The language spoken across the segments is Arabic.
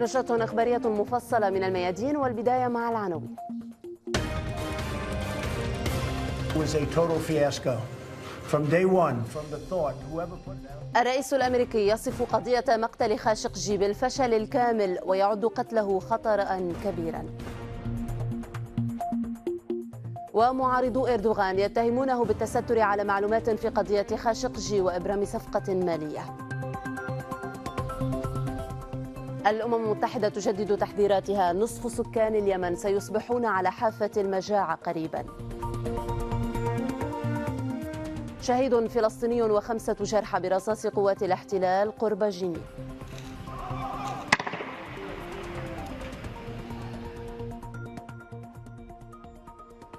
نشرة أخبارية مفصلة من الميادين والبداية مع العناوين. الرئيس الامريكي يصف قضيه مقتل خاشقجي بالفشل الكامل ويعد قتله خطرا كبيرا ومعارضو اردوغان يتهمونه بالتستر على معلومات في قضيه خاشقجي وابرام صفقه ماليه الأمم المتحدة تجدد تحذيراتها نصف سكان اليمن سيصبحون على حافة المجاعة قريبا شهيد فلسطيني وخمسة جرحى برصاص قوات الاحتلال قرب جنين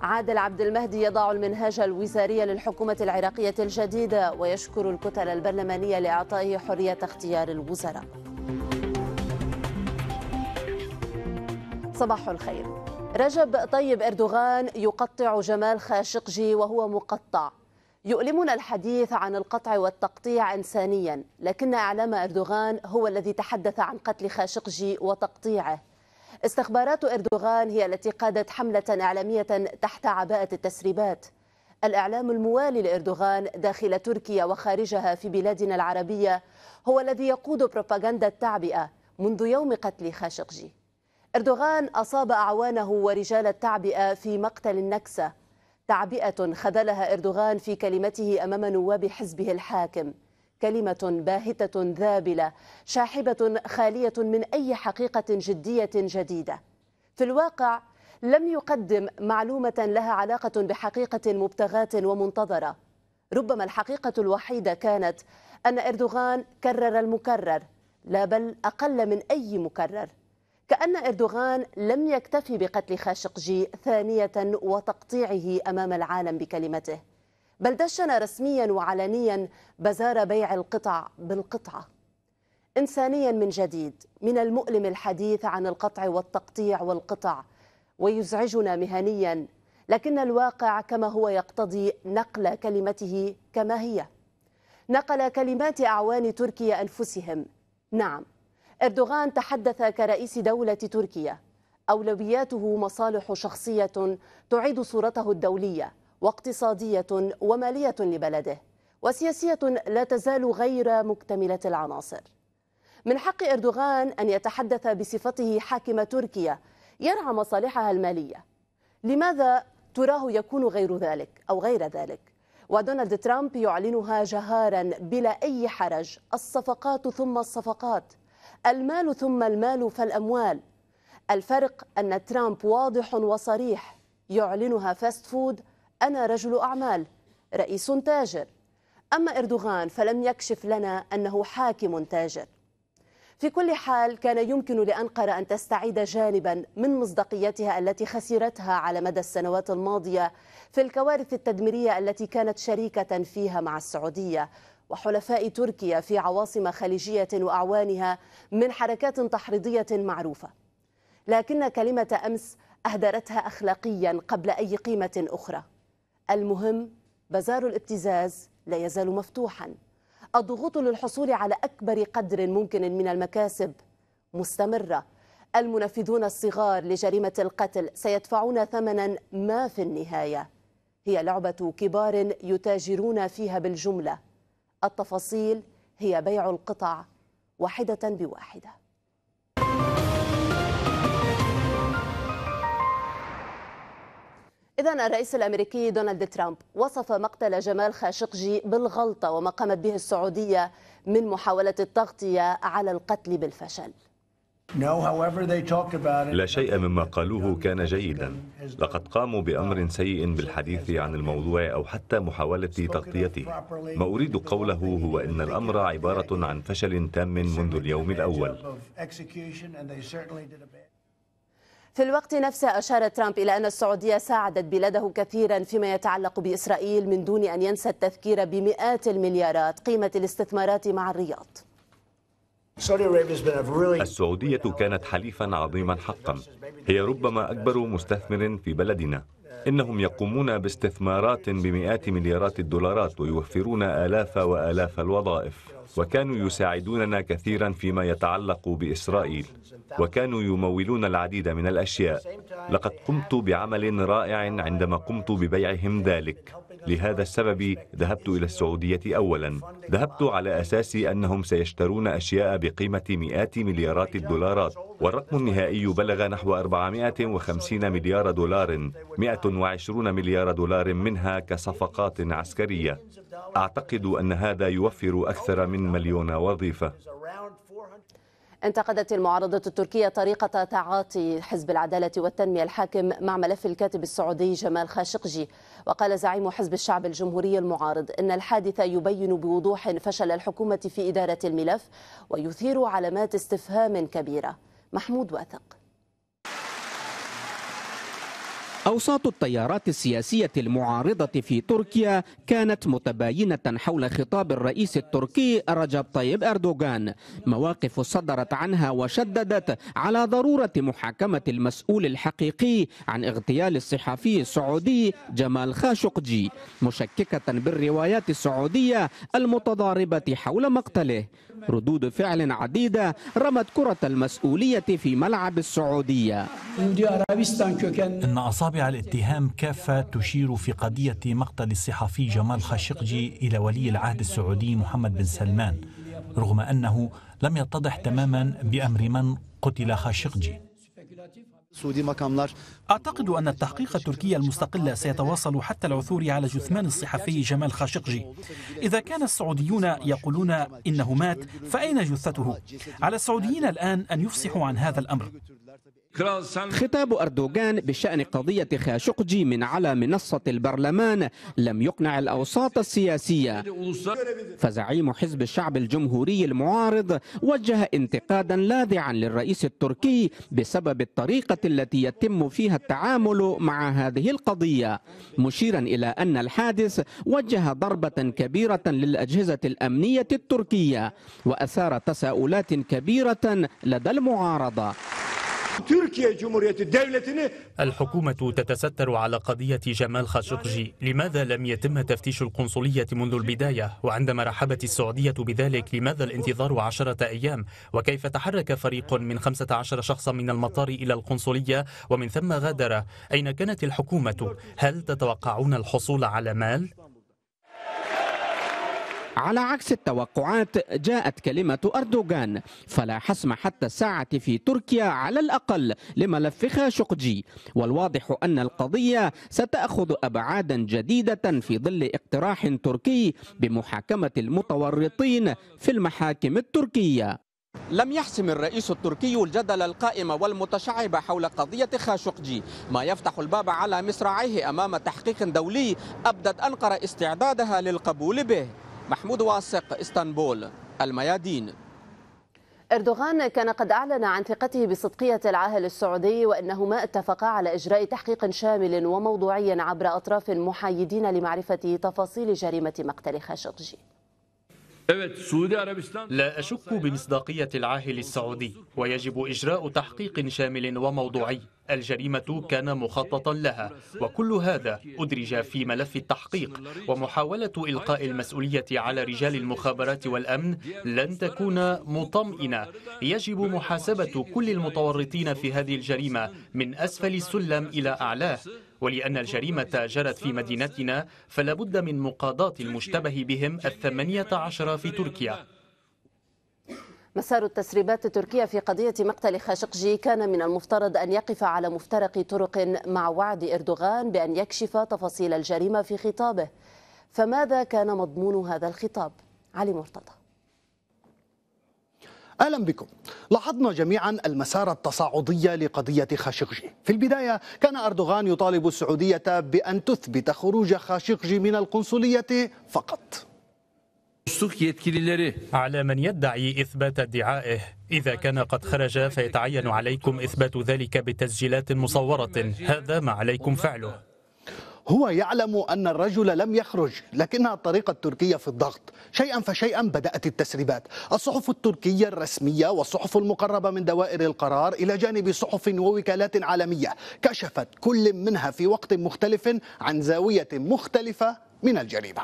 عادل عبد المهدي يضع المنهاج الوزاري للحكومة العراقية الجديدة ويشكر الكتل البرلمانية لإعطائه حرية اختيار الوزراء صباح الخير رجب طيب اردوغان يقطع جمال خاشقجي وهو مقطع يؤلمنا الحديث عن القطع والتقطيع انسانيا لكن اعلام اردوغان هو الذي تحدث عن قتل خاشقجي وتقطيعه استخبارات اردوغان هي التي قادت حمله اعلاميه تحت عباءه التسريبات الاعلام الموالي لاردوغان داخل تركيا وخارجها في بلادنا العربيه هو الذي يقود بروباغندا التعبئه منذ يوم قتل خاشقجي اردوغان أصاب أعوانه ورجال التعبئة في مقتل النكسة تعبئة خذلها اردوغان في كلمته امام نواب حزبه الحاكم كلمه باهته ذابله شاحبه خاليه من اي حقيقه جديه جديده في الواقع لم يقدم معلومه لها علاقه بحقيقه مبتغاه ومنتظره ربما الحقيقه الوحيده كانت ان اردوغان كرر المكرر لا بل اقل من اي مكرر كأن إردوغان لم يكتفي بقتل خاشقجي ثانية وتقطيعه أمام العالم بكلمته بل دشن رسميا وعلنيا بازار بيع القطع بالقطعة إنسانيا من جديد من المؤلم الحديث عن القطع والتقطيع والقطع ويزعجنا مهنيا لكن الواقع كما هو يقتضي نقل كلمته كما هي نقل كلمات أعوان تركيا أنفسهم نعم أردوغان تحدث كرئيس دولة تركيا أولوياته مصالح شخصية تعيد صورته الدولية واقتصادية ومالية لبلده وسياسية لا تزال غير مكتملة العناصر من حق أردوغان أن يتحدث بصفته حاكم تركيا يرعى مصالحها المالية لماذا تراه يكون غير ذلك أو غير ذلك ودونالد ترامب يعلنها جهارا بلا أي حرج الصفقات ثم الصفقات المال ثم المال فالأموال الفرق أن ترامب واضح وصريح يعلنها فاست فود أنا رجل أعمال رئيس تاجر أما إردوغان فلم يكشف لنا أنه حاكم تاجر في كل حال كان يمكن لأنقرة أن تستعيد جانبا من مصداقيتها التي خسرتها على مدى السنوات الماضية في الكوارث التدميرية التي كانت شريكة فيها مع السعودية وحلفاء تركيا في عواصم خليجية وأعوانها من حركات تحريضية معروفة لكن كلمة أمس أهدرتها أخلاقيا قبل أي قيمة أخرى المهم بازار الابتزاز لا يزال مفتوحا الضغوط للحصول على أكبر قدر ممكن من المكاسب مستمرة المنفذون الصغار لجريمة القتل سيدفعون ثمنا ما في النهاية هي لعبة كبار يتاجرون فيها بالجملة التفاصيل هي بيع القطع واحدة بواحدة إذا الرئيس الأمريكي دونالد ترامب وصف مقتل جمال خاشقجي بالغلطة وما قامت به السعودية من محاولة التغطية على القتل بالفشل لا شيء مما قالوه كان جيدا لقد قاموا بأمر سيء بالحديث عن الموضوع أو حتى محاولة تغطيته ما أريد قوله هو إن الأمر عبارة عن فشل تام منذ اليوم الأول في الوقت نفسه أشار ترامب إلى أن السعودية ساعدت بلاده كثيرا فيما يتعلق بإسرائيل من دون أن ينسى التذكير بمئات المليارات قيمة الاستثمارات مع الرياض السعودية كانت حليفا عظيما حقا هي ربما أكبر مستثمر في بلدنا إنهم يقومون باستثمارات بمئات مليارات الدولارات ويوفرون آلاف وآلاف الوظائف وكانوا يساعدوننا كثيرا فيما يتعلق بإسرائيل وكانوا يمولون العديد من الأشياء لقد قمت بعمل رائع عندما قمت ببيعهم ذلك لهذا السبب ذهبت إلى السعودية أولا ذهبت على أساس أنهم سيشترون أشياء بقيمة مئات مليارات الدولارات والرقم النهائي بلغ نحو 450 مليار دولار 120 مليار دولار منها كصفقات عسكرية أعتقد أن هذا يوفر أكثر من مليون وظيفة انتقدت المعارضة التركية طريقة تعاطي حزب العدالة والتنمية الحاكم مع ملف الكاتب السعودي جمال خاشقجي وقال زعيم حزب الشعب الجمهوري المعارض إن الحادث يبين بوضوح فشل الحكومة في إدارة الملف ويثير علامات استفهام كبيرة محمود واثق أوساط التيارات السياسية المعارضة في تركيا كانت متباينة حول خطاب الرئيس التركي رجب طيب أردوغان مواقف صدرت عنها وشددت على ضرورة محاكمة المسؤول الحقيقي عن اغتيال الصحفي السعودي جمال خاشقجي مشككة بالروايات السعودية المتضاربة حول مقتله ردود فعل عديدة رمت كرة المسؤولية في ملعب السعودية إن أصاب طابع الاتهام كافة تشير في قضية مقتل الصحفي جمال خاشقجي إلى ولي العهد السعودي محمد بن سلمان رغم أنه لم يتضح تماما بأمر من قتل خاشقجي أعتقد أن التحقيق التركي المستقل سيتواصل حتى العثور على جثمان الصحفي جمال خاشقجي إذا كان السعوديون يقولون إنه مات فأين جثته؟ على السعوديين الآن أن يفصحوا عن هذا الأمر خطاب أردوغان بشأن قضية خاشقجي من على منصة البرلمان لم يقنع الأوساط السياسية فزعيم حزب الشعب الجمهوري المعارض وجه انتقادا لاذعا للرئيس التركي بسبب الطريقة التي يتم فيها التعامل مع هذه القضية مشيرا إلى أن الحادث وجه ضربة كبيرة للأجهزة الأمنية التركية وأثار تساؤلات كبيرة لدى المعارضة الحكومة تتستر على قضية جمال خاشقجي لماذا لم يتم تفتيش القنصلية منذ البداية وعندما رحبت السعودية بذلك لماذا الانتظار عشرة أيام وكيف تحرك فريق من 15 شخصا من المطار إلى القنصلية ومن ثم غادر أين كانت الحكومة هل تتوقعون الحصول على مال على عكس التوقعات جاءت كلمة أردوغان فلا حسم حتى الساعة في تركيا على الأقل لملف خاشقجي والواضح أن القضية ستأخذ أبعادا جديدة في ظل اقتراح تركي بمحاكمة المتورطين في المحاكم التركية لم يحسم الرئيس التركي الجدل القائم والمتشعب حول قضية خاشقجي ما يفتح الباب على مصراعيه أمام تحقيق دولي أبدت أنقرة استعدادها للقبول به محمود واثق اسطنبول الميادين اردوغان كان قد اعلن عن ثقته بصدقيه العاهل السعودي وانهما اتفقا على اجراء تحقيق شامل وموضوعي عبر اطراف محايدين لمعرفه تفاصيل جريمه مقتل خاشقجي لا أشك بمصداقية العاهل السعودي ويجب إجراء تحقيق شامل وموضوعي الجريمة كان مخططا لها وكل هذا أدرج في ملف التحقيق ومحاولة إلقاء المسؤولية على رجال المخابرات والأمن لن تكون مطمئنة يجب محاسبة كل المتورطين في هذه الجريمة من أسفل السلم إلى أعلاه ولأن الجريمة جرت في مدينتنا فلابد من مقاضاة المشتبه بهم الثمانية عشر في تركيا مسار التسريبات التركية في قضية مقتل خاشقجي كان من المفترض أن يقف على مفترق طرق مع وعد إردوغان بأن يكشف تفاصيل الجريمة في خطابه فماذا كان مضمون هذا الخطاب؟ علي مرتضى اهلا بكم. لاحظنا جميعا المسار التصاعدي لقضيه خاشقجي. في البدايه كان اردوغان يطالب السعوديه بان تثبت خروج خاشقجي من القنصليه فقط. على من يدعي إثبات ادعائه إذا كان قد خرج فيتعين عليكم إثبات ذلك بتسجيلات مصورة هذا ما عليكم فعله هو يعلم أن الرجل لم يخرج لكنها الطريقة التركية في الضغط شيئا فشيئا بدأت التسريبات الصحف التركية الرسمية والصحف المقربة من دوائر القرار إلى جانب صحف ووكالات عالمية كشفت كل منها في وقت مختلف عن زاوية مختلفة من الجريمة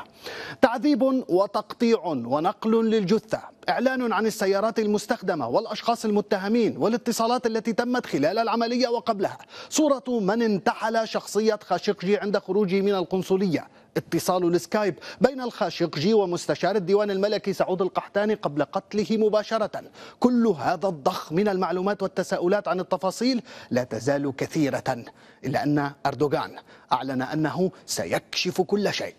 تعذيب وتقطيع ونقل للجثة إعلان عن السيارات المستخدمة والأشخاص المتهمين والاتصالات التي تمت خلال العملية وقبلها صورة من انتحل شخصية خاشقجي عند خروجه من القنصلية اتصال السكايب بين الخاشقجي ومستشار الديوان الملكي سعود القحتاني قبل قتله مباشرة كل هذا الضخ من المعلومات والتساؤلات عن التفاصيل لا تزال كثيرة إلا أن أردوغان أعلن أنه سيكشف كل شيء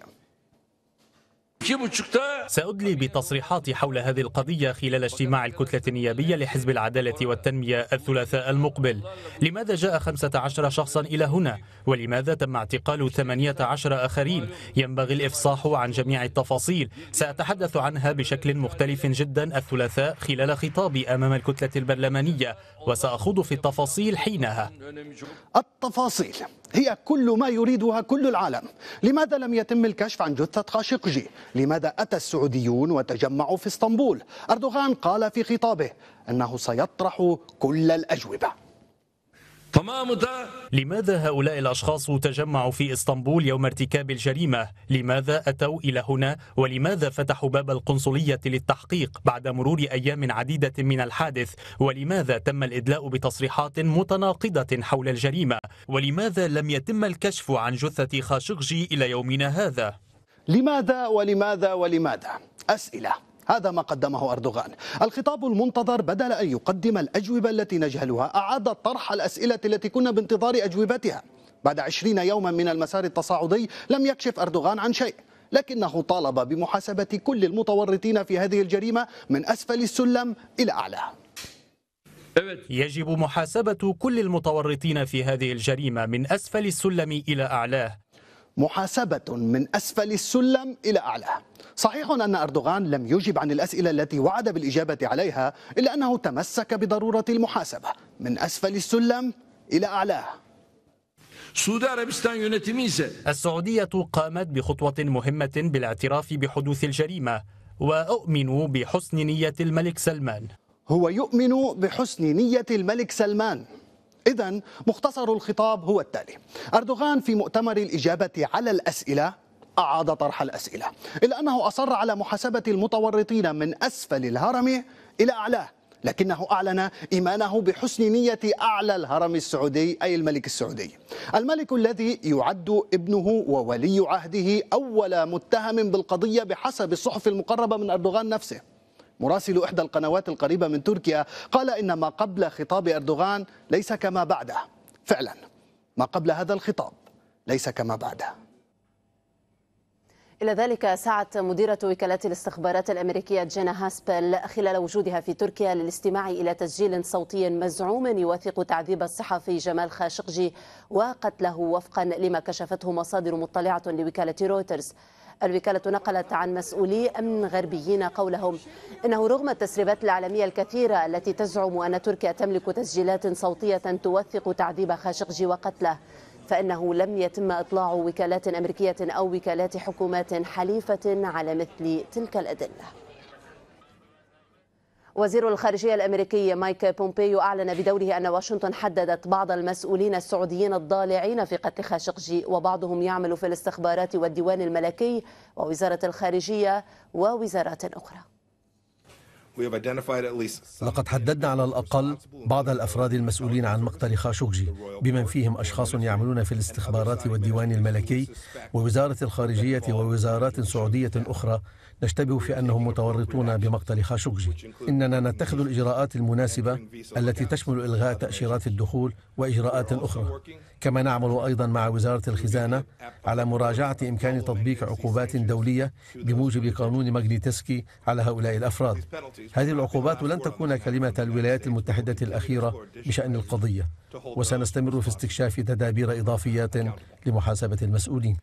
سأدلي بتصريحاتي حول هذه القضية خلال اجتماع الكتلة النيابية لحزب العدالة والتنمية الثلاثاء المقبل لماذا جاء 15 شخصا إلى هنا ولماذا تم اعتقال 18 آخرين ينبغي الإفصاح عن جميع التفاصيل سأتحدث عنها بشكل مختلف جدا الثلاثاء خلال خطابي أمام الكتلة البرلمانية وسأخوض في التفاصيل حينها التفاصيل هي كل ما يريدها كل العالم لماذا لم يتم الكشف عن جثة خاشقجي لماذا أتى السعوديون وتجمعوا في اسطنبول أردوغان قال في خطابه أنه سيطرح كل الأجوبة لماذا هؤلاء الأشخاص تجمعوا في إسطنبول يوم ارتكاب الجريمة؟ لماذا أتوا إلى هنا؟ ولماذا فتحوا باب القنصلية للتحقيق بعد مرور أيام عديدة من الحادث؟ ولماذا تم الإدلاء بتصريحات متناقضة حول الجريمة؟ ولماذا لم يتم الكشف عن جثة خاشقجي إلى يومنا هذا؟ لماذا ولماذا ولماذا؟ أسئلة هذا ما قدمه أردوغان الخطاب المنتظر بدل أن يقدم الأجوبة التي نجهلها أعاد طرح الأسئلة التي كنا بانتظار أجوبتها بعد عشرين يوما من المسار التصاعدي لم يكشف أردوغان عن شيء لكنه طالب بمحاسبة كل المتورطين في هذه الجريمة من أسفل السلم إلى أعلاه يجب محاسبة كل المتورطين في هذه الجريمة من أسفل السلم إلى أعلاه محاسبة من أسفل السلم إلى أعلاه صحيح أن أردوغان لم يجب عن الأسئلة التي وعد بالإجابة عليها إلا أنه تمسك بضرورة المحاسبة من أسفل السلم إلى أعلاه السعودية قامت بخطوة مهمة بالاعتراف بحدوث الجريمة وأؤمن بحسن نية الملك سلمان هو يؤمن بحسن نية الملك سلمان إذا مختصر الخطاب هو التالي أردوغان في مؤتمر الإجابة على الأسئلة أعاد طرح الأسئلة إلا أنه أصر على محاسبة المتورطين من أسفل الهرم إلى أعلاه لكنه أعلن إيمانه بحسن نية أعلى الهرم السعودي أي الملك السعودي الملك الذي يعد ابنه وولي عهده أول متهم بالقضية بحسب الصحف المقربة من أردوغان نفسه مراسل إحدى القنوات القريبة من تركيا قال إن ما قبل خطاب أردوغان ليس كما بعده فعلا ما قبل هذا الخطاب ليس كما بعده إلى ذلك سعت مديرة وكالة الاستخبارات الأمريكية جينا هاسبل خلال وجودها في تركيا للاستماع إلى تسجيل صوتي مزعوم يوثق تعذيب الصحفي جمال خاشقجي وقتله وفقا لما كشفته مصادر مطلعة لوكالة رويترز الوكالة نقلت عن مسؤولي أمن غربيين قولهم إنه رغم التسريبات العالمية الكثيرة التي تزعم أن تركيا تملك تسجيلات صوتية توثق تعذيب خاشقجي وقتله فإنه لم يتم إطلاع وكالات أمريكية أو وكالات حكومات حليفة على مثل تلك الأدلة وزير الخارجية الأمريكي مايك بومبيو أعلن بدوره أن واشنطن حددت بعض المسؤولين السعوديين الضالعين في قتل خاشقجي وبعضهم يعمل في الاستخبارات والديوان الملكي ووزارة الخارجية ووزارات أخرى لقد حددنا على الأقل بعض الأفراد المسؤولين عن مقتل خاشقجي بمن فيهم أشخاص يعملون في الاستخبارات والديوان الملكي ووزارة الخارجية ووزارات سعودية أخرى نشتبه في أنهم متورطون بمقتل خاشقجي إننا نتخذ الإجراءات المناسبة التي تشمل إلغاء تأشيرات الدخول وإجراءات أخرى كما نعمل أيضا مع وزارة الخزانة على مراجعة إمكان تطبيق عقوبات دولية بموجب قانون ماجنيتسكي على هؤلاء الأفراد هذه العقوبات لن تكون كلمة الولايات المتحدة الأخيرة بشأن القضية وسنستمر في استكشاف تدابير إضافيات لمحاسبة المسؤولين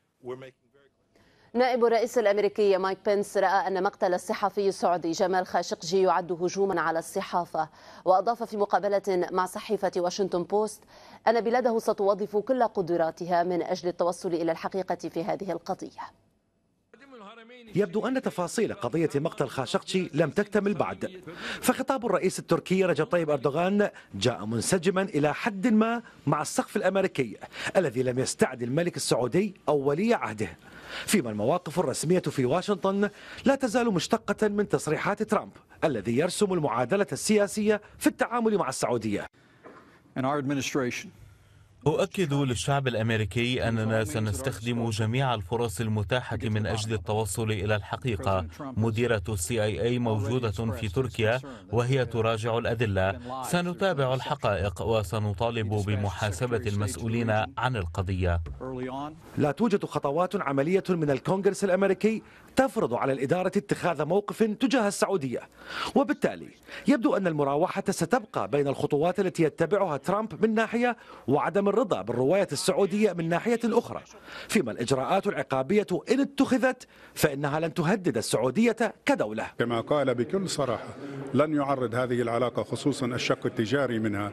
نائب الرئيس الامريكي مايك بنس راى ان مقتل الصحفي السعودي جمال خاشقجي يعد هجوما على الصحافه واضاف في مقابله مع صحيفه واشنطن بوست ان بلاده ستوظف كل قدراتها من اجل التوصل الى الحقيقه في هذه القضيه يبدو أن تفاصيل قضية مقتل خاشقجي لم تكتمل بعد فخطاب الرئيس التركي رجب طيب أردوغان جاء منسجما إلى حد ما مع السقف الأمريكي الذي لم يستعد الملك السعودي أو ولي عهده فيما المواقف الرسمية في واشنطن لا تزال مشتقة من تصريحات ترامب الذي يرسم المعادلة السياسية في التعامل مع السعودية. أؤكد للشعب الأمريكي أننا سنستخدم جميع الفرص المتاحة من أجل التوصل إلى الحقيقة مديرة السي اي اي موجودة في تركيا وهي تراجع الأدلة سنتابع الحقائق وسنطالب بمحاسبة المسؤولين عن القضية لا توجد خطوات عملية من الكونغرس الأمريكي تفرض على الإدارة اتخاذ موقف تجاه السعودية وبالتالي يبدو أن المراوحة ستبقى بين الخطوات التي يتبعها ترامب من ناحية وعدم الرضا بالرواية السعودية من ناحية أخرى فيما الإجراءات العقابية إن اتخذت فإنها لن تهدد السعودية كدولة كما قال بكل صراحة لن يعرض هذه العلاقة خصوصا الشق التجاري منها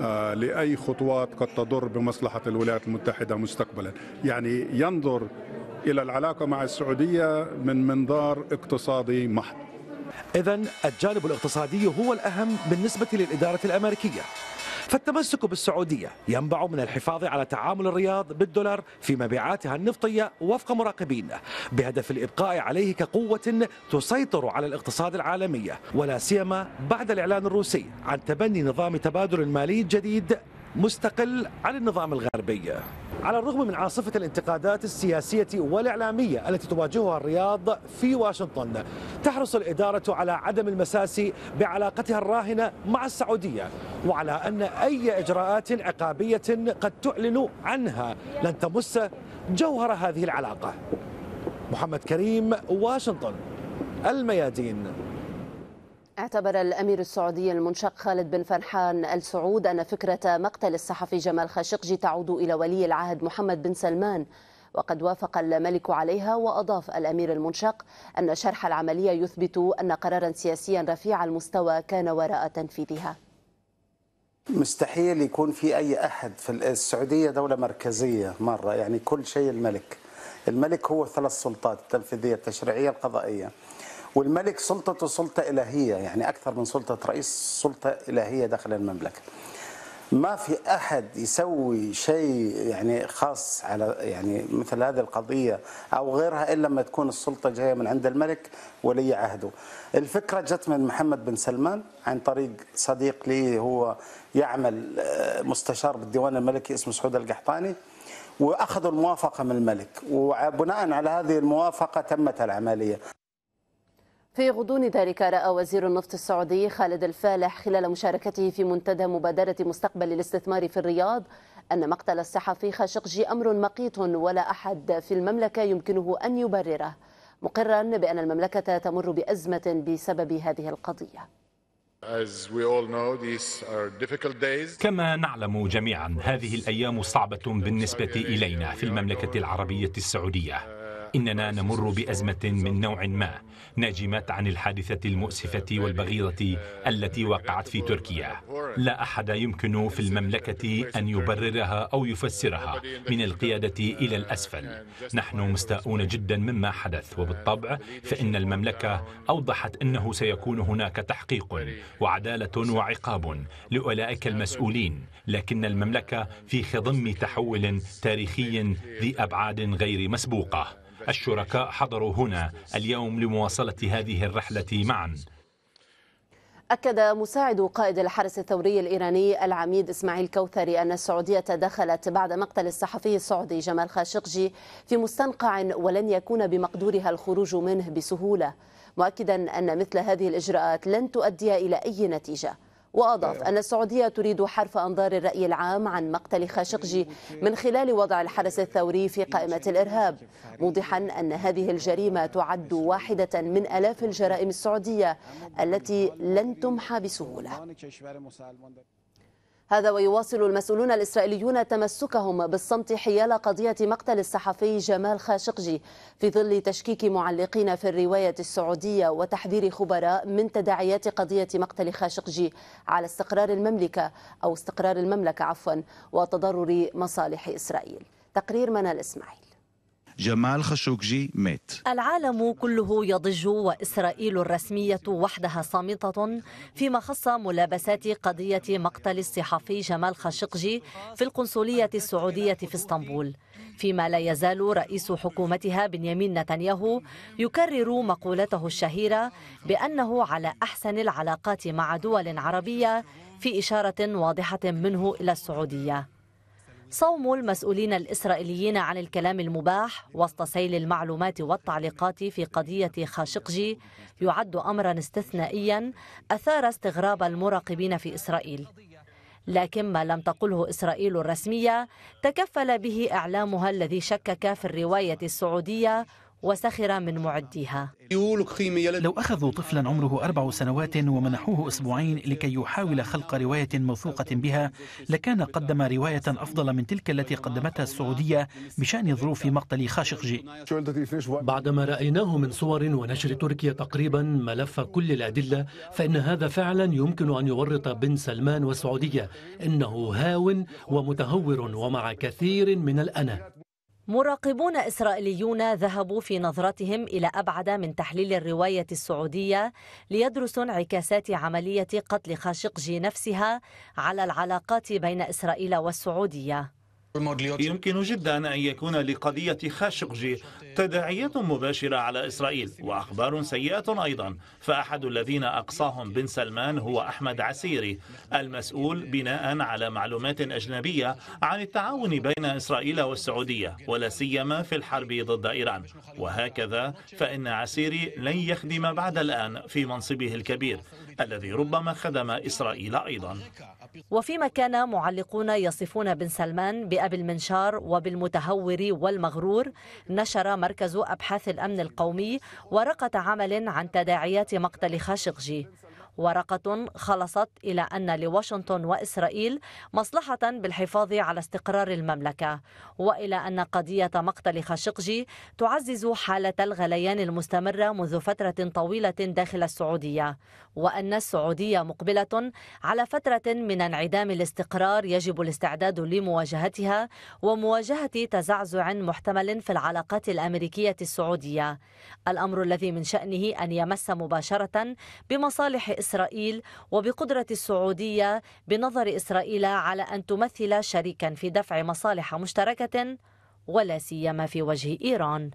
آه، لأي خطوات قد تضر بمصلحة الولايات المتحدة مستقبلا يعني ينظر إلى العلاقة مع السعودية من منظار اقتصادي محض إذا الجانب الاقتصادي هو الأهم بالنسبة للإدارة الأمريكية فالتمسك بالسعودية ينبع من الحفاظ على تعامل الرياض بالدولار في مبيعاتها النفطية وفق مراقبين بهدف الإبقاء عليه كقوة تسيطر على الاقتصاد العالمي ولا سيما بعد الإعلان الروسي عن تبني نظام تبادل مالي جديد مستقل عن النظام الغربي على الرغم من عاصفة الانتقادات السياسية والإعلامية التي تواجهها الرياض في واشنطن تحرص الإدارة على عدم المساس بعلاقتها الراهنة مع السعودية وعلى أن أي إجراءات عقابية قد تعلن عنها لن تمس جوهر هذه العلاقة محمد كريم واشنطن الميادين اعتبر الأمير السعودي المنشق خالد بن فرحان السعود أن فكرة مقتل الصحفي جمال خاشقجي تعود إلى ولي العهد محمد بن سلمان وقد وافق الملك عليها وأضاف الأمير المنشق أن شرح العملية يثبت أن قرارا سياسيا رفيع المستوى كان وراء تنفيذها مستحيل يكون في أي أحد في السعودية دولة مركزية مرة يعني كل شيء الملك الملك هو ثلاث سلطات التنفيذية التشريعية القضائية والملك سلطته سلطة إلهية يعني أكثر من سلطة رئيس سلطة إلهية داخل المملكة ما في أحد يسوي شيء يعني خاص على يعني مثل هذه القضية أو غيرها إلا لما تكون السلطة جاية من عند الملك ولي عهده الفكرة جت من محمد بن سلمان عن طريق صديق لي هو يعمل آه، مستشار بالديوان الملكي اسمه سعود القحطاني واخذوا الموافقه من الملك وبناء على هذه الموافقه تمت العمليه في غضون ذلك رأى وزير النفط السعودي خالد الفالح خلال مشاركته في منتدى مبادرة مستقبل الاستثمار في الرياض أن مقتل الصحفي خاشقجي أمر مقيت ولا أحد في المملكة يمكنه أن يبرره مقرا بأن المملكة تمر بأزمة بسبب هذه القضية كما نعلم جميعا هذه الايام صعبه بالنسبه الينا في المملكه العربيه السعوديه إننا نمر بأزمة من نوع ما ناجمت عن الحادثة المؤسفة والبغيضة التي وقعت في تركيا لا أحد يمكن في المملكة أن يبررها أو يفسرها من القيادة إلى الأسفل نحن مستاءون جدا مما حدث وبالطبع فإن المملكة أوضحت أنه سيكون هناك تحقيق وعدالة وعقاب لأولئك المسؤولين لكن المملكة في خضم تحول تاريخي ذي أبعاد غير مسبوقة الشركاء حضروا هنا اليوم لمواصلة هذه الرحلة معا أكد مساعد قائد الحرس الثوري الإيراني العميد إسماعيل كوثري أن السعودية دخلت بعد مقتل الصحفي السعودي جمال خاشقجي في مستنقع ولن يكون بمقدورها الخروج منه بسهولة مؤكدا أن مثل هذه الإجراءات لن تؤدي إلى أي نتيجة وأضاف أيوة. أن السعودية تريد حرف أنظار الرأي العام عن مقتل خاشقجي من خلال وضع الحرس الثوري في قائمة الإرهاب موضحا أن هذه الجريمة تعد واحدة من آلاف الجرائم السعودية التي لن تمحى بسهولة هذا ويواصل المسؤولون الإسرائيليون تمسكهم بالصمت حيال قضية مقتل الصحفي جمال خاشقجي في ظل تشكيك معلقين في الرواية السعودية وتحذير خبراء من تداعيات قضية مقتل خاشقجي على استقرار المملكة أو استقرار المملكة عفوا وتضرر مصالح إسرائيل تقرير منال إسماعيل جمال خاشقجي مات العالم كله يضج وإسرائيل الرسمية وحدها صامتة فيما خص ملابسات قضية مقتل الصحفي جمال خاشقجي في القنصلية السعودية في اسطنبول فيما لا يزال رئيس حكومتها بنيامين نتنياهو يكرر مقولته الشهيرة بأنه على أحسن العلاقات مع دول عربية في إشارة واضحة منه إلى السعودية صوم المسؤولين الإسرائيليين عن الكلام المباح وسط سيل المعلومات والتعليقات في قضية خاشقجي يعد أمرا استثنائيا أثار استغراب المراقبين في إسرائيل لكن ما لم تقله إسرائيل الرسمية تكفل به إعلامها الذي شكك في الرواية السعودية وسخر من معديها لو أخذوا طفلا عمره أربع سنوات ومنحوه أسبوعين لكي يحاول خلق رواية موثوقة بها لكان قدم رواية أفضل من تلك التي قدمتها السعودية بشأن ظروف مقتل خاشقجي بعدما رأيناه من صور ونشر تركيا تقريبا ملف كل الأدلة فإن هذا فعلا يمكن أن يورط بن سلمان والسعودية إنه هاون ومتهور ومع كثير من الأنا مراقبون إسرائيليون ذهبوا في نظرتهم إلى أبعد من تحليل الرواية السعودية ليدرسوا انعكاسات عملية قتل خاشقجي نفسها على العلاقات بين إسرائيل والسعودية يمكن جدا أن يكون لقضية خاشقجي تداعيات مباشرة على إسرائيل وأخبار سيئة أيضا فأحد الذين أقصاهم بن سلمان هو أحمد عسيري المسؤول بناء على معلومات أجنبية عن التعاون بين إسرائيل والسعودية ولا سيما في الحرب ضد إيران وهكذا فإن عسيري لن يخدم بعد الآن في منصبه الكبير الذي ربما خدم إسرائيل أيضا وفيما كان معلقون يصفون بن سلمان بأبي المنشار وبالمتهور والمغرور نشر مركز أبحاث الأمن القومي ورقة عمل عن تداعيات مقتل خاشقجي ورقة خلصت إلى أن لواشنطن وإسرائيل مصلحة بالحفاظ على استقرار المملكة وإلى أن قضية مقتل خاشقجي تعزز حالة الغليان المستمرة منذ فترة طويلة داخل السعودية وأن السعودية مقبلة على فترة من انعدام الاستقرار يجب الاستعداد لمواجهتها ومواجهة تزعزع محتمل في العلاقات الأمريكية السعودية الأمر الذي من شأنه أن يمس مباشرة بمصالح إسرائيل وبقدرة السعودية بنظر إسرائيل على أن تمثل شريكا في دفع مصالح مشتركة ولا سيما في وجه إيران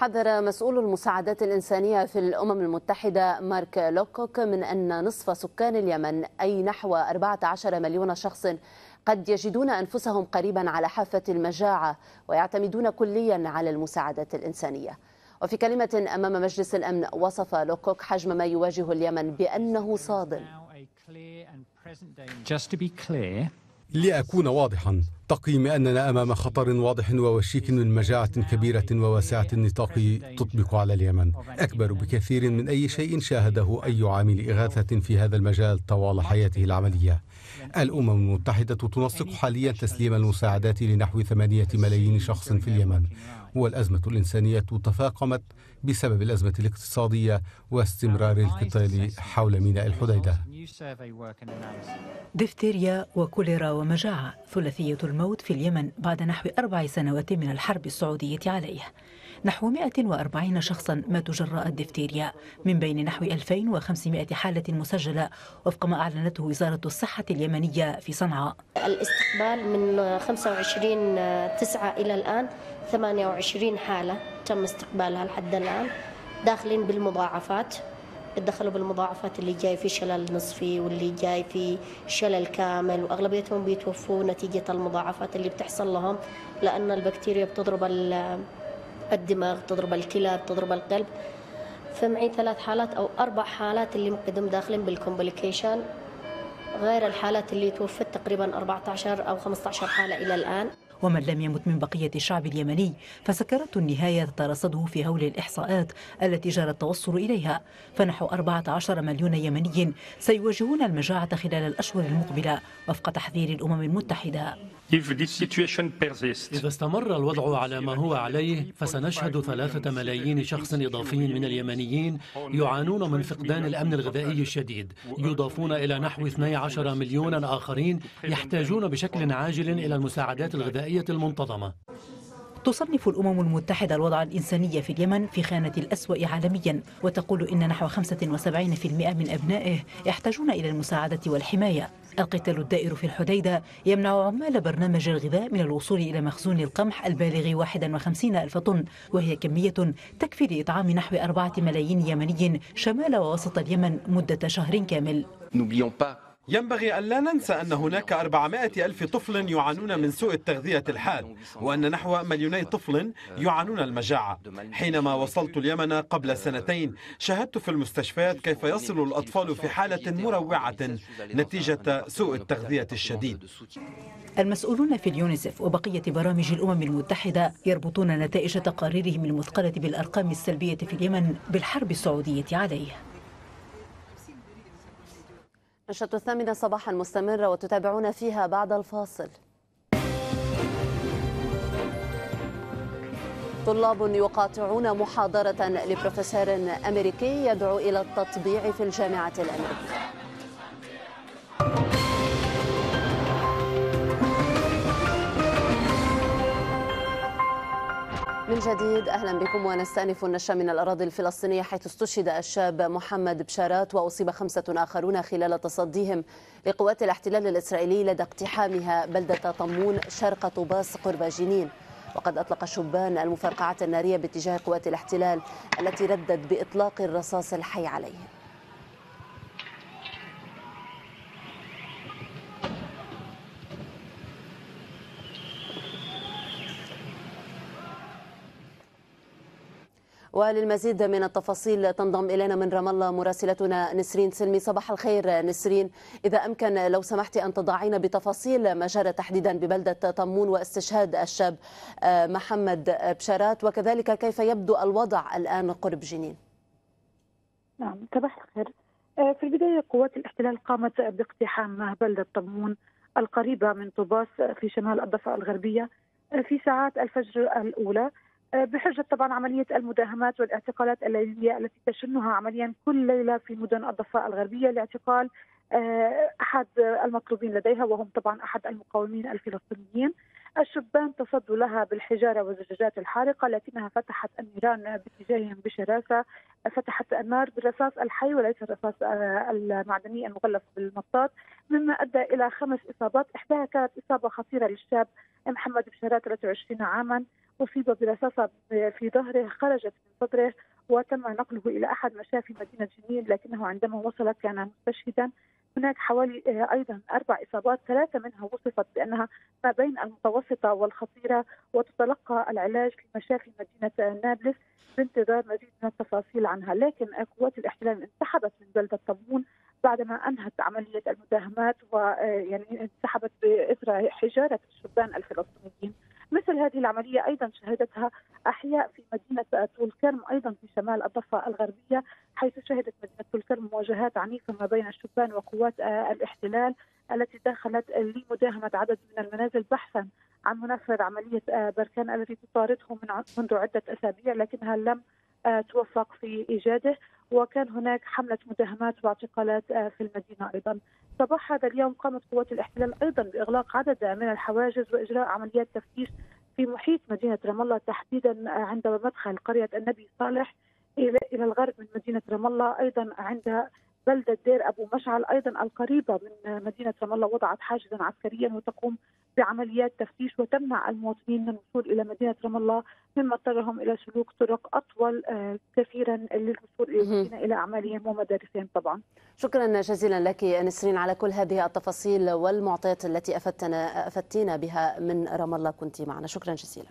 حذر مسؤول المساعدات الإنسانية في الأمم المتحدة مارك لوكوك من أن نصف سكان اليمن أي نحو 14 مليون شخص قد يجدون أنفسهم قريبا على حافة المجاعة ويعتمدون كليا على المساعدات الإنسانية وفي كلمة أمام مجلس الأمن وصف لوكوك حجم ما يواجه اليمن بأنه صادم Just to be clear, لأكون واضحا تقييم أننا أمام خطر واضح ووشيك من مجاعة كبيرة وواسعة النطاق تطبق على اليمن أكبر بكثير من أي شيء شاهده أي عامل إغاثة في هذا المجال طوال حياته العملية الأمم المتحدة تنسق حاليا تسليم المساعدات لنحو ثمانية ملايين شخص في اليمن والأزمة الإنسانية تفاقمت بسبب الأزمة الاقتصادية واستمرار القتال حول ميناء الحديدة دفتيريا وكوليرا ومجاعة ثلاثية الموت في اليمن بعد نحو أربع سنوات من الحرب السعودية عليه نحو 140 شخصا ماتوا جراء الدفتيريا من بين نحو 2500 حالة مسجلة وفق ما أعلنته وزارة الصحة اليمنية في صنعاء الاستقبال من 25 تسعة إلى الآن 28 حالة تم استقبالها لحد الآن داخلين بالمضاعفات دخلوا بالمضاعفات اللي جاي في شلل نصفي واللي جاي في شلل كامل واغلبيتهم بيتوفوا نتيجه المضاعفات اللي بتحصل لهم لان البكتيريا بتضرب الدماغ تضرب الكلى تضرب القلب فمعي ثلاث حالات او اربع حالات اللي مقدم داخلين بالكومبليكيشن غير الحالات اللي توفت تقريبا 14 او 15 حاله الى الان ومن لم يمت من بقية الشعب اليمني فسكرات النهاية تترصده في هول الإحصاءات التي جرى التوصل إليها فنحو 14 مليون يمني سيواجهون المجاعة خلال الأشهر المقبلة وفق تحذير الأمم المتحدة إذا استمر الوضع على ما هو عليه فسنشهد ثلاثة ملايين شخص إضافي من اليمنيين يعانون من فقدان الأمن الغذائي الشديد يضافون إلى نحو 12 مليون آخرين يحتاجون بشكل عاجل إلى المساعدات الغذائية المنتظمة تصنف الأمم المتحدة الوضع الإنساني في اليمن في خانة الأسوأ عالميا وتقول إن نحو 75% من أبنائه يحتاجون إلى المساعدة والحماية القتال الدائر في الحديدة يمنع عمال برنامج الغذاء من الوصول إلى مخزون القمح البالغ 51 ألف طن وهي كمية تكفي لإطعام نحو 4 ملايين يمني شمال ووسط اليمن مدة شهر كامل ينبغي أن لا ننسى أن هناك 400 ألف طفل يعانون من سوء التغذية الحاد وأن نحو مليوني طفل يعانون المجاعة حينما وصلت اليمن قبل سنتين شاهدت في المستشفيات كيف يصل الأطفال في حالة مروعة نتيجة سوء التغذية الشديد المسؤولون في اليونيسف وبقية برامج الأمم المتحدة يربطون نتائج تقاريرهم المثقلة بالأرقام السلبية في اليمن بالحرب السعودية عليه نشرة الثامنة صباحا مستمرة وتتابعون فيها بعد الفاصل طلاب يقاطعون محاضرة لبروفيسور أمريكي يدعو إلى التطبيع في الجامعة الأمريكية من جديد اهلا بكم ونستأنف النشا من الاراضي الفلسطينيه حيث استشهد الشاب محمد بشارات واصيب خمسه اخرون خلال تصديهم لقوات الاحتلال الاسرائيلي لدى اقتحامها بلده طمون شرق طوباس قرب جنين وقد أطلق الشبان المفرقعات النارية باتجاه قوات الاحتلال التي ردت بإطلاق الرصاص الحي عليهم وللمزيد من التفاصيل تنضم إلينا من رام الله مراسلتنا نسرين سلمي صباح الخير نسرين إذا أمكن لو سمحت أن تضعينا بتفاصيل ما جرى تحديدا ببلدة طمون واستشهاد الشاب آه، محمد بشارات وكذلك كيف يبدو الوضع الآن قرب جنين نعم صباح الخير آه، في البداية قوات الاحتلال قامت باقتحام بلدة طمون القريبة من طوباس في شمال الضفة الغربية آه، في ساعات الفجر الأولى آه، بحجة طبعا عملية المداهمات والاعتقالات الليلية التي تشنها عمليا كل ليلة في مدن الضفة الغربية لاعتقال آه، أحد المطلوبين لديها وهم طبعا أحد المقاومين الفلسطينيين الشبان تصدوا لها بالحجارة والزجاجات الحارقة لكنها فتحت النيران باتجاههم بشراسة فتحت النار بالرصاص الحي وليس الرصاص آه، المعدني المغلف بالمطاط مما أدى إلى خمس إصابات إحداها كانت إصابة خطيرة للشاب محمد بشارات 23 عاما أصيب برصاصة في ظهره خرجت من صدره وتم نقله إلى أحد مشافي مدينة جنين لكنه عندما وصل كان مستشهدا هناك حوالي آه، ايضا اربع اصابات ثلاثه منها وصفت بانها ما بين المتوسطه والخطيره وتتلقى العلاج في مشافي مدينه آه، نابلس بانتظار مزيد من التفاصيل عنها، لكن آه، قوات الاحتلال انسحبت من بلده طبون بعدما انهت عمليه المداهمات ويعني انسحبت باثر حجاره الشبان الفلسطينيين مثل هذه العملية أيضا شهدتها أحياء في مدينة تولكرم أيضا في شمال الضفة الغربية حيث شهدت مدينة تولكرم مواجهات عنيفة ما بين الشبان وقوات آه، الاحتلال التي دخلت لمداهمة عدد من المنازل بحثا عن منفذ عملية آه، بركان التي تطارده منذ عدة أسابيع لكنها لم آه، توفق في إيجاده وكان هناك حملة مداهمات واعتقالات آه، في المدينة أيضا صباح هذا اليوم قامت قوات الاحتلال أيضا بإغلاق عدد من الحواجز وإجراء عمليات تفتيش في محيط مدينة رام الله تحديدا آه، عند مدخل قرية النبي صالح إلى الغرب من مدينة رام الله أيضا عند بلدة دير أبو مشعل أيضا القريبة من مدينة رام الله وضعت حاجزا عسكريا وتقوم بعمليات تفتيش وتمنع المواطنين من الوصول إلى مدينة رام الله مما اضطرهم إلى سلوك طرق أطول آه، كثيرا للوصول إلى إلى أعمالهم ومدارسهم طبعا شكرا جزيلا لك نسرين على كل هذه التفاصيل والمعطيات التي أفدتنا أفدتينا بها من رام الله كنت معنا شكرا جزيلا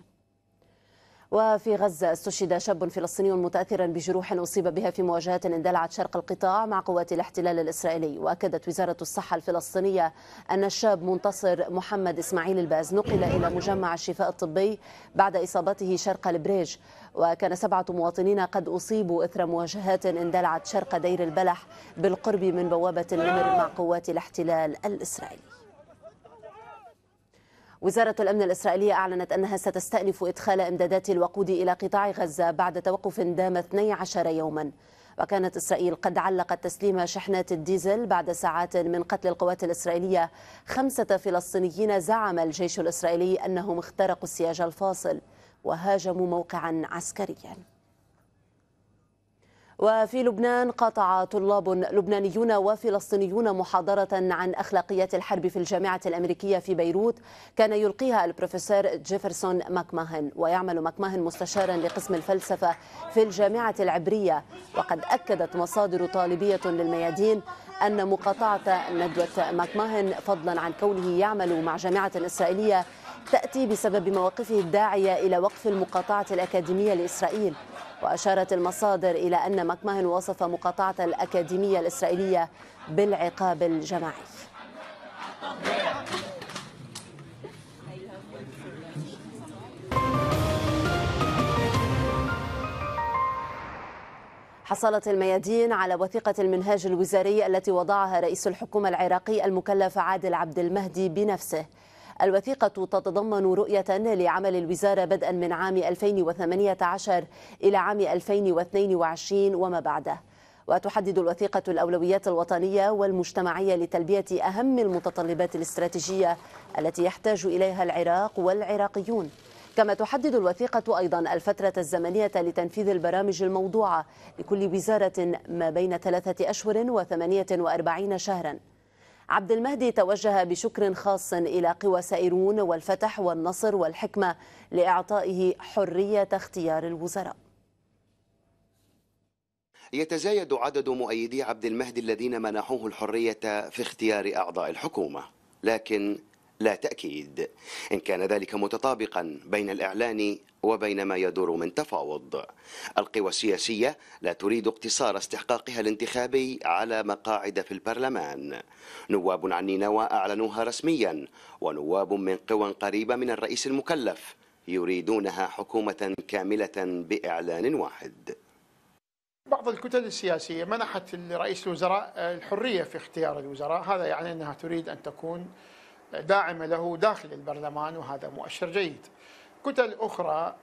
وفي غزة استشهد شاب فلسطيني متأثرا بجروح أصيب بها في مواجهة اندلعت شرق القطاع مع قوات الاحتلال الإسرائيلي وأكدت وزارة الصحة الفلسطينية أن الشاب منتصر محمد إسماعيل الباز نقل إلى مجمع الشفاء الطبي بعد إصابته شرق البريج وكان سبعة مواطنين قد أصيبوا إثر مواجهات اندلعت شرق دير البلح بالقرب من بوابة النمر مع قوات الاحتلال الإسرائيلي وزارة الأمن الإسرائيلية أعلنت أنها ستستأنف إدخال إمدادات الوقود إلى قطاع غزة بعد توقف دام 12 يوما وكانت إسرائيل قد علقت تسليم شحنات الديزل بعد ساعات من قتل القوات الإسرائيلية خمسة فلسطينيين زعم الجيش الإسرائيلي أنهم اخترقوا السياج الفاصل وهاجموا موقعا عسكريا وفي لبنان قطع طلاب لبنانيون وفلسطينيون محاضرة عن أخلاقيات الحرب في الجامعة الأمريكية في بيروت كان يلقيها البروفيسور جيفرسون ماكماهن ويعمل ماكماهن مستشارا لقسم الفلسفة في الجامعة العبرية وقد أكدت مصادر طالبية للميادين أن مقاطعة ندوة ماكماهن فضلا عن كونه يعمل مع جامعة إسرائيلية تأتي بسبب مواقفه الداعية إلى وقف المقاطعة الأكاديمية لإسرائيل وأشارت المصادر إلى أن مكمهن وصف مقاطعة الأكاديمية الإسرائيلية بالعقاب الجماعي حصلت الميادين على وثيقة المنهاج الوزاري التي وضعها رئيس الحكومة العراقي المكلف عادل عبد المهدي بنفسه الوثيقة تتضمن رؤية لعمل الوزارة بدءا من عام 2018 إلى عام 2022 وما بعده وتحدد الوثيقة الأولويات الوطنية والمجتمعية لتلبية أهم المتطلبات الاستراتيجية التي يحتاج إليها العراق والعراقيون كما تحدد الوثيقة أيضا الفترة الزمنية لتنفيذ البرامج الموضوعة لكل وزارة ما بين ثلاثة أشهر وثمانية وأربعين شهراً عبد المهدي توجه بشكر خاص إلى قوى سائرون والفتح والنصر والحكمة لإعطائه حرية اختيار الوزراء يتزايد عدد مؤيدي عبد المهدي الذين منحوه الحرية في اختيار أعضاء الحكومة لكن لا تأكيد إن كان ذلك متطابقا بين الإعلان وبين ما يدور من تفاوض القوى السياسية لا تريد اقتصار استحقاقها الانتخابي على مقاعد في البرلمان نواب عن نينوى أعلنوها رسميا ونواب من قوى قريبة من الرئيس المكلف يريدونها حكومة كاملة بإعلان واحد بعض الكتل السياسية منحت لرئيس الوزراء آه، الحرية في اختيار الوزراء هذا يعني أنها تريد أن تكون داعمة له داخل البرلمان وهذا مؤشر جيد كتل أخرى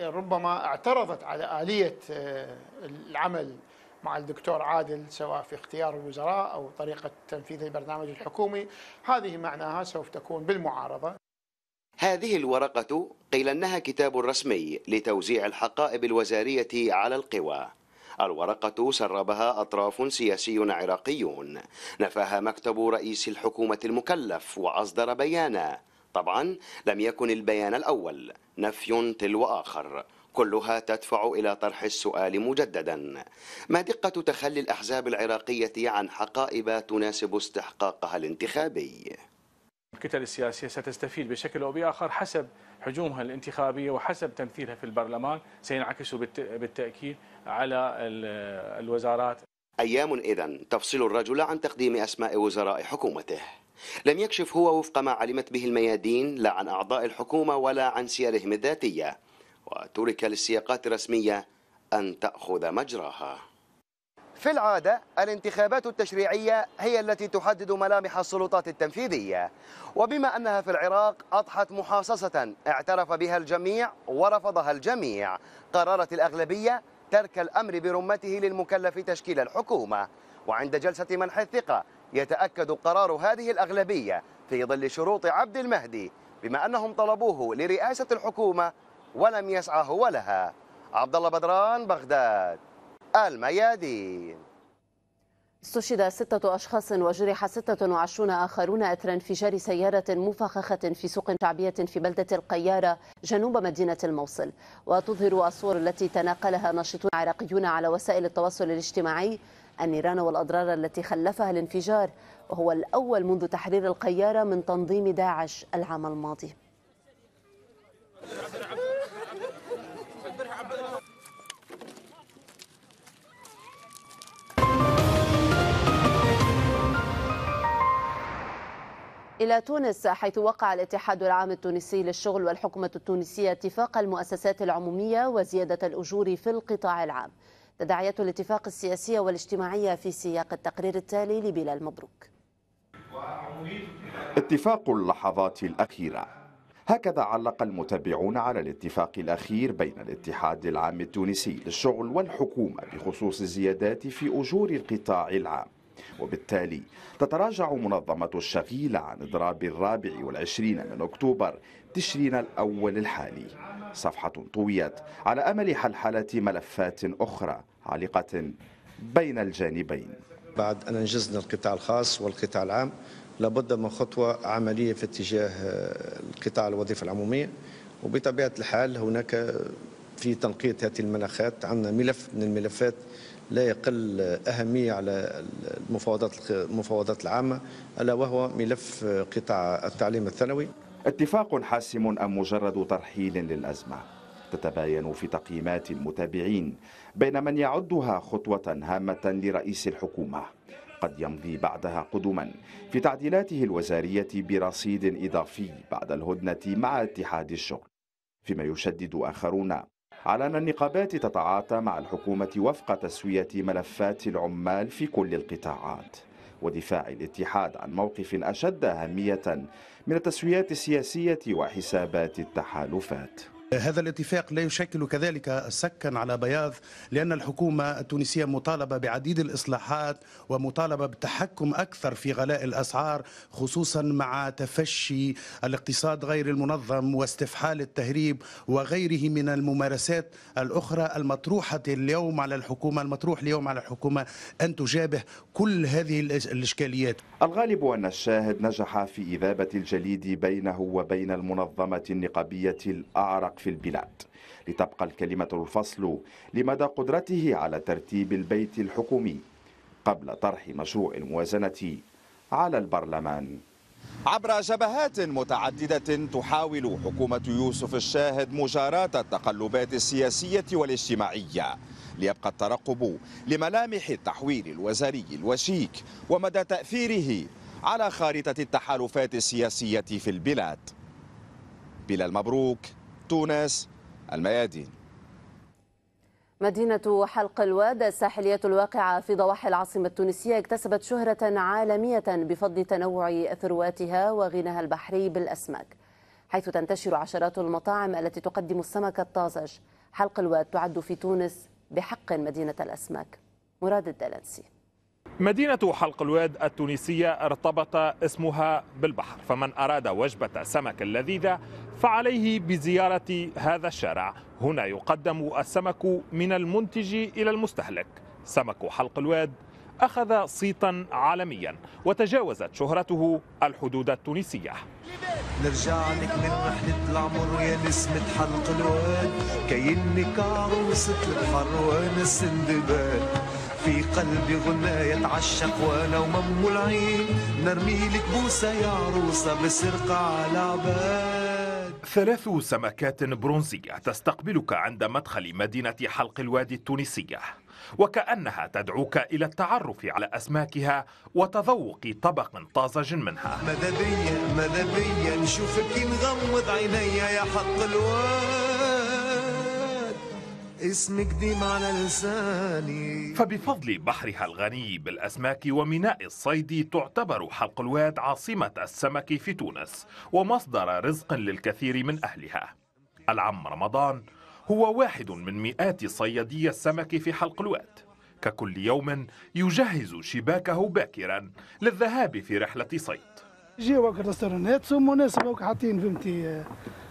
ربما اعترضت على آلية آه، العمل مع الدكتور عادل سواء في اختيار الوزراء أو طريقة تنفيذ البرنامج الحكومي هذه معناها سوف تكون بالمعارضة هذه الورقة قيل أنها كتاب رسمي لتوزيع الحقائب الوزارية على القوى الورقة سربها أطراف سياسي عراقيون نفاها مكتب رئيس الحكومة المكلف وأصدر بيانا طبعا لم يكن البيان الأول نفي تلو آخر كلها تدفع إلى طرح السؤال مجددا ما دقة تخلي الأحزاب العراقية عن حقائب تناسب استحقاقها الانتخابي الكتل السياسية ستستفيد بشكل أو بآخر حسب حجومها الانتخابية وحسب تمثيلها في البرلمان سينعكس بالتأكيد على الوزارات أيام إذن تفصل الرجل عن تقديم أسماء وزراء حكومته لم يكشف هو وفق ما علمت به الميادين لا عن أعضاء الحكومة ولا عن سيرهم الذاتية وترك للسياقات الرسمية أن تأخذ مجراها في العادة الانتخابات التشريعية هي التي تحدد ملامح السلطات التنفيذية وبما أنها في العراق أضحت محاصصة اعترف بها الجميع ورفضها الجميع قررت الأغلبية ترك الأمر برمته للمكلف تشكيل الحكومة وعند جلسة منح الثقة يتأكد قرار هذه الأغلبية في ظل شروط عبد المهدي بما أنهم طلبوه لرئاسة الحكومة ولم يسعى هو لها عبد الله بدران بغداد الميادين استشهد ستة أشخاص وجرح 26 آخرون أثر انفجار سيارة مفخخة في سوق شعبية في بلدة القيارة جنوب مدينة الموصل وتظهر الصور التي تناقلها ناشطون عراقيون على وسائل التواصل الاجتماعي النيران والأضرار التي خلفها الانفجار وهو الأول منذ تحرير القيارة من تنظيم داعش العام الماضي إلى تونس حيث وقع الاتحاد العام التونسي للشغل والحكومة التونسية اتفاق المؤسسات العمومية وزيادة الأجور في القطاع العام تداعيات الاتفاق السياسية والاجتماعية في سياق التقرير التالي لبلال مبروك اتفاق اللحظات الأخيرة هكذا علق المتابعون على الاتفاق الأخير بين الاتحاد العام التونسي للشغل والحكومة بخصوص الزيادات في أجور القطاع العام وبالتالي تتراجع منظمة الشغيل عن إضراب الرابع والعشرين من أكتوبر تشرين الأول الحالي صفحة طويت على أمل حلحلة ملفات أخرى عالقة بين الجانبين بعد أن أنجزنا القطاع الخاص والقطاع العام لابد من خطوة عملية في اتجاه آه، القطاع الوظيفة العمومية وبطبيعة الحال هناك في تنقية هذه المناخات عندنا ملف من الملفات لا يقل أهمية على المفاوضات المفاوضات العامة ألا وهو ملف آه، قطاع التعليم الثانوي اتفاق حاسم أم مجرد ترحيل للأزمة تتباين في تقييمات المتابعين بين من يعدها خطوة هامة لرئيس الحكومة قد يمضي بعدها قدما في تعديلاته الوزارية برصيد إضافي بعد الهدنة مع اتحاد الشغل فيما يشدد آخرون على أن النقابات تتعاطى مع الحكومة وفق تسوية ملفات العمال في كل القطاعات ودفاع الاتحاد عن موقف أشد أهمية من التسويات السياسية وحسابات التحالفات هذا الاتفاق لا يشكل كذلك سكا على بياض لأن الحكومة التونسية مطالبة بعديد الإصلاحات ومطالبة بالتحكم أكثر في غلاء الأسعار خصوصا مع تفشي الاقتصاد غير المنظم واستفحال التهريب وغيره من الممارسات الأخرى المطروحة اليوم على الحكومة المطروح اليوم على الحكومة أن تجابه كل هذه الإشكاليات الغالب أن الشاهد نجح في إذابة الجليد بينه وبين المنظمة النقابية الأعرق النفاق في البلاد لتبقى الكلمة الفصل لمدى قدرته على ترتيب البيت الحكومي قبل طرح مشروع الموازنة على البرلمان عبر جبهات متعددة تحاول حكومة يوسف الشاهد مجاراة التقلبات السياسية والاجتماعية ليبقى الترقب لملامح التحويل الوزاري الوشيك ومدى تأثيره على خارطة التحالفات السياسية في البلاد بلا المبروك تونس الميادين مدينة حلق الواد الساحلية الواقعة في ضواحي العاصمة التونسية اكتسبت شهرة عالمية بفضل تنوع ثرواتها وغناها البحري بالأسماك حيث تنتشر عشرات المطاعم التي تقدم السمك الطازج حلق الواد تعد في تونس بحق مدينة الأسماك مراد الدلنسي مدينة حلق الواد التونسية ارتبط اسمها بالبحر فمن أراد وجبة سمك لذيذة فعليه بزيارة هذا الشارع هنا يقدم السمك من المنتج إلى المستهلك سمك حلق الواد أخذ صيتا عالميا وتجاوزت شهرته الحدود التونسية نرجع لك من رحلة العمر يا نسمة حلق الواد كأنك عروسة البحر وأنا السندباد في قلبي غنى يتعشق وانا ومم العين نرمي لك بوسه يا عروسه بسرقه على عباد ثلاث سمكات برونزيه تستقبلك عند مدخل مدينه حلق الوادي التونسيه وكأنها تدعوك إلى التعرف على أسماكها وتذوق طبق طازج منها ماذا بيا ماذا بيا نشوفك نغمض عيني يا حق الواد اسمك ديم على لساني فبفضل بحرها الغني بالأسماك وميناء الصيد تعتبر حلق الواد عاصمة السمك في تونس ومصدر رزق للكثير من أهلها العم رمضان هو واحد من مئات صيادي السمك في حلق الواد ككل يوم يجهز شباكه باكرا للذهاب في رحلة صيد جي وقت السرنات سم حاطين فهمتي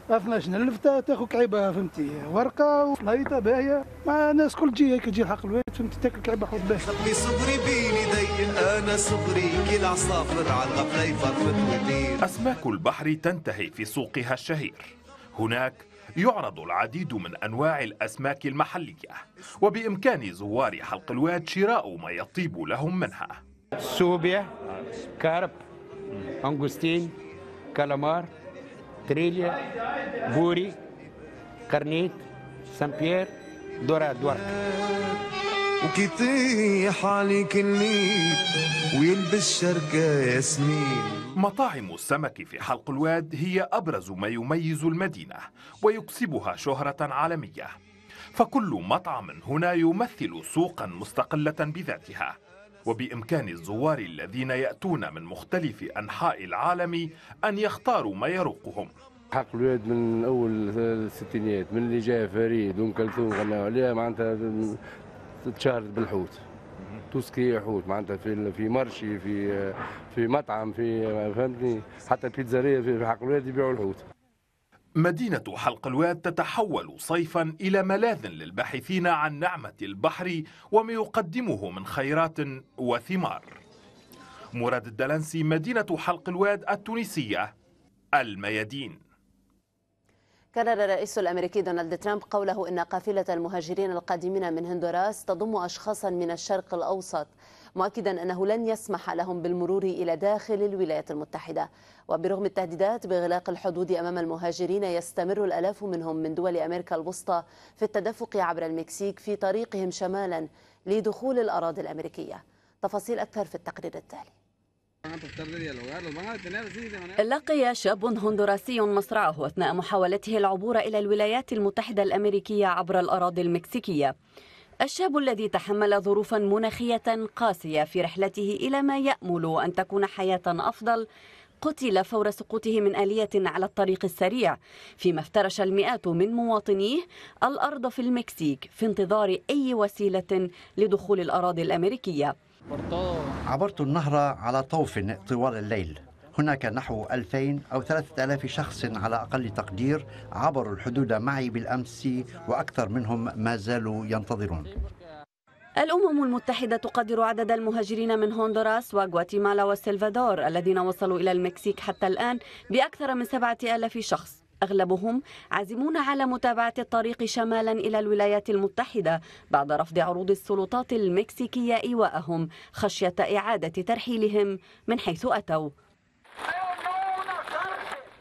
عرفنا شنو اللفته تاخذ كعيبه فهمتي ورقه ولايطه باهيه مع الناس كل تجي هيك تجي الحق الواد فهمتي تاكل كعيبه حوض باهي خلي صبري بين يدي انا صبري كي العصافر على الغفله يفرفط ويطير اسماك البحر تنتهي في سوقها الشهير هناك يعرض العديد من انواع الاسماك المحليه وبامكان زوار حلق الواد شراء ما يطيب لهم منها سوبيا كارب انجوستين كالامار تريليا بوري كرنيت سان بيير دورا دورك وكيطيح عليك النيل ويلبس شركة ياسمين مطاعم السمك في حلق الواد هي أبرز ما يميز المدينة ويكسبها شهرة عالمية فكل مطعم هنا يمثل سوقا مستقلة بذاتها وبإمكان الزوار الذين يأتون من مختلف أنحاء العالم أن يختاروا ما يروقهم حق الولاد من أول الستينيات من اللي جاء فريد وأم كلثوم غناوا عليها معناتها تشهرت بالحوت توسكي حوت معناتها في في مرشي في في مطعم في فهمتني حتى بيتزاريه في حق الولاد يبيعوا الحوت مدينة حلقلوات تتحول صيفا إلى ملاذ للباحثين عن نعمة البحر وما يقدمه من خيرات وثمار مراد الدلنسي مدينة حلق الواد التونسية الميادين كرر الرئيس الامريكي دونالد ترامب قوله ان قافله المهاجرين القادمين من هندوراس تضم اشخاصا من الشرق الاوسط مؤكدا أنه لن يسمح لهم بالمرور إلى داخل الولايات المتحدة وبرغم التهديدات بإغلاق الحدود أمام المهاجرين يستمر الألاف منهم من دول أمريكا الوسطى في التدفق عبر المكسيك في طريقهم شمالا لدخول الأراضي الأمريكية تفاصيل أكثر في التقرير التالي لقي شاب هندوراسي مصرعه اثناء محاولته العبور الى الولايات المتحده الامريكيه عبر الاراضي المكسيكيه الشاب الذي تحمل ظروفا مناخية قاسية في رحلته إلى ما يأمل أن تكون حياة أفضل قتل فور سقوطه من آلية على الطريق السريع فيما افترش المئات من مواطنيه الأرض في المكسيك في انتظار أي وسيلة لدخول الأراضي الأمريكية عبرت النهر على طوف طوال الليل هناك نحو 2000 أو 3000 شخص على أقل تقدير عبروا الحدود معي بالأمس وأكثر منهم ما زالوا ينتظرون الأمم المتحدة تقدر عدد المهاجرين من هندوراس وغواتيمالا والسلفادور الذين وصلوا إلى المكسيك حتى الآن بأكثر من 7000 شخص أغلبهم عازمون على متابعة الطريق شمالا إلى الولايات المتحدة بعد رفض عروض السلطات المكسيكية إيواءهم خشية إعادة ترحيلهم من حيث أتوا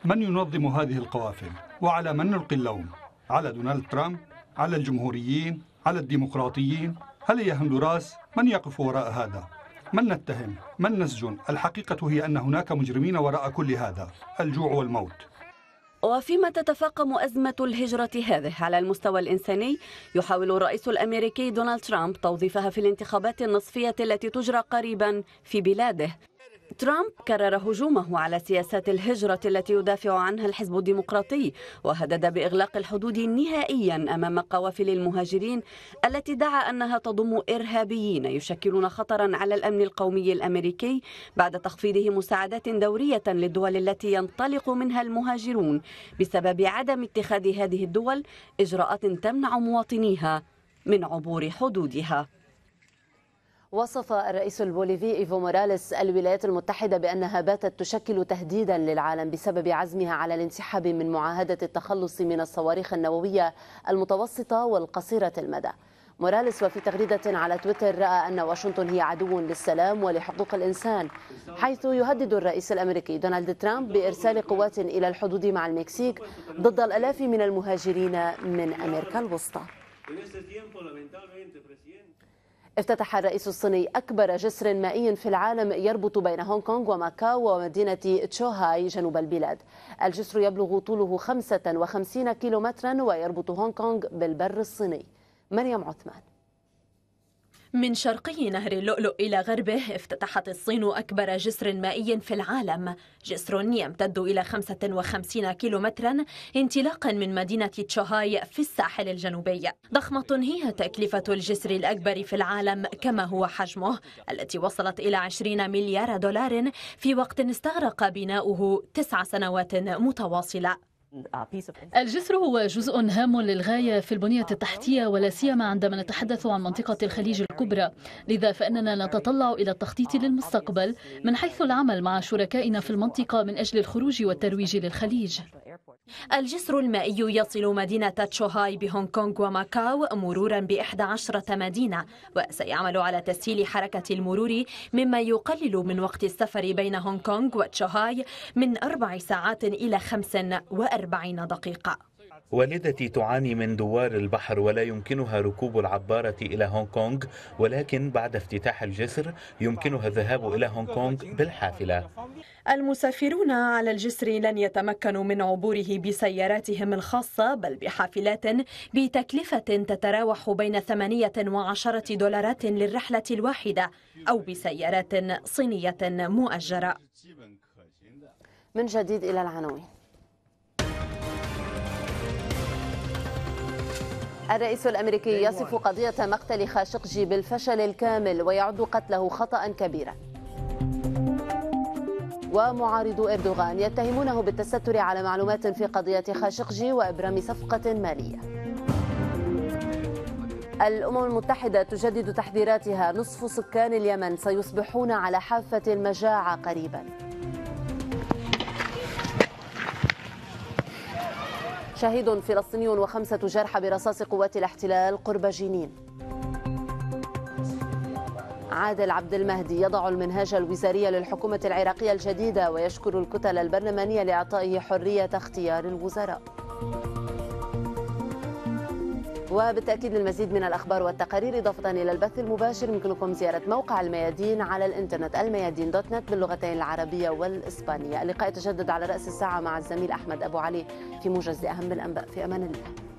من ينظم هذه القوافل وعلى من نلقي اللوم على دونالد ترامب على الجمهوريين على الديمقراطيين هل هي هندوراس من يقف وراء هذا من نتهم من نسجن الحقيقة هي أن هناك مجرمين وراء كل هذا الجوع والموت وفيما تتفاقم أزمة الهجرة هذه على المستوى الإنساني يحاول الرئيس الأمريكي دونالد ترامب توظيفها في الانتخابات النصفية التي تجرى قريبا في بلاده ترامب كرر هجومه على سياسات الهجرة التي يدافع عنها الحزب الديمقراطي وهدد بإغلاق الحدود نهائيا أمام قوافل المهاجرين التي دعا أنها تضم إرهابيين يشكلون خطرا على الأمن القومي الأمريكي بعد تخفيضه مساعدات دورية للدول التي ينطلق منها المهاجرون بسبب عدم اتخاذ هذه الدول إجراءات تمنع مواطنيها من عبور حدودها وصف الرئيس البوليفي إيفو موراليس الولايات المتحدة بأنها باتت تشكل تهديدا للعالم بسبب عزمها على الانسحاب من معاهدة التخلص من الصواريخ النووية المتوسطة والقصيرة المدى موراليس وفي تغريدة على تويتر رأى أن واشنطن هي عدو للسلام ولحقوق الإنسان حيث يهدد الرئيس الأمريكي دونالد ترامب بإرسال قوات إلى الحدود مع المكسيك ضد الألاف من المهاجرين من أمريكا الوسطى افتتح الرئيس الصيني أكبر جسر مائي في العالم يربط بين هونغ كونغ وماكاو ومدينة تشوهاي جنوب البلاد الجسر يبلغ طوله 55 كيلومترا ويربط هونغ كونغ بالبر الصيني مريم عثمان من شرقي نهر اللؤلؤ إلى غربه افتتحت الصين أكبر جسر مائي في العالم جسر يمتد إلى 55 كيلومترا انطلاقا من مدينة تشوهاي في الساحل الجنوبي ضخمة هي تكلفة الجسر الأكبر في العالم كما هو حجمه التي وصلت إلى 20 مليار دولار في وقت استغرق بناؤه تسع سنوات متواصلة آه، الجسر هو جزء هام للغاية في البنية التحتية ولا سيما عندما نتحدث عن منطقة الخليج الكبرى لذا فإننا نتطلع إلى التخطيط للمستقبل من حيث العمل مع شركائنا في المنطقة من أجل الخروج والترويج للخليج الجسر المائي يصل مدينة تشوهاي بهونغ كونغ وماكاو مرورا بإحدى عشرة مدينة وسيعمل على تسهيل حركة المرور مما يقلل من وقت السفر بين هونغ كونغ وتشوهاي من أربع ساعات إلى خمس وأربعين دقيقة والدتي تعاني من دوار البحر ولا يمكنها ركوب العبارة إلى هونغ كونغ ولكن بعد افتتاح الجسر يمكنها الذهاب إلى هونغ كونغ بالحافلة المسافرون على الجسر لن يتمكنوا من عبوره بسياراتهم الخاصة بل بحافلات بتكلفة تتراوح بين ثمانية وعشرة دولارات للرحلة الواحدة أو بسيارات صينية مؤجرة من جديد إلى العناوين الرئيس الامريكي أيوة. يصف قضيه مقتل خاشقجي بالفشل الكامل ويعد قتله خطا كبيرا ومعارضو اردوغان يتهمونه بالتستر على معلومات في قضيه خاشقجي وابرام صفقه ماليه الامم المتحده تجدد تحذيراتها نصف سكان اليمن سيصبحون على حافه المجاعه قريبا شهيد فلسطيني وخمسة جرحى برصاص قوات الاحتلال قرب جنين عادل عبد المهدي يضع المنهاج الوزاري للحكومة العراقية الجديدة ويشكر الكتل البرلمانية لإعطائه حرية اختيار الوزراء وبالتأكيد للمزيد من الأخبار والتقارير إضافة إلى البث المباشر يمكنكم زيارة موقع الميادين على الإنترنت الميادين دوت نت باللغتين العربية والإسبانية اللقاء يتجدد على رأس الساعة مع الزميل أحمد أبو علي في موجز أهم الأنباء في أمان الله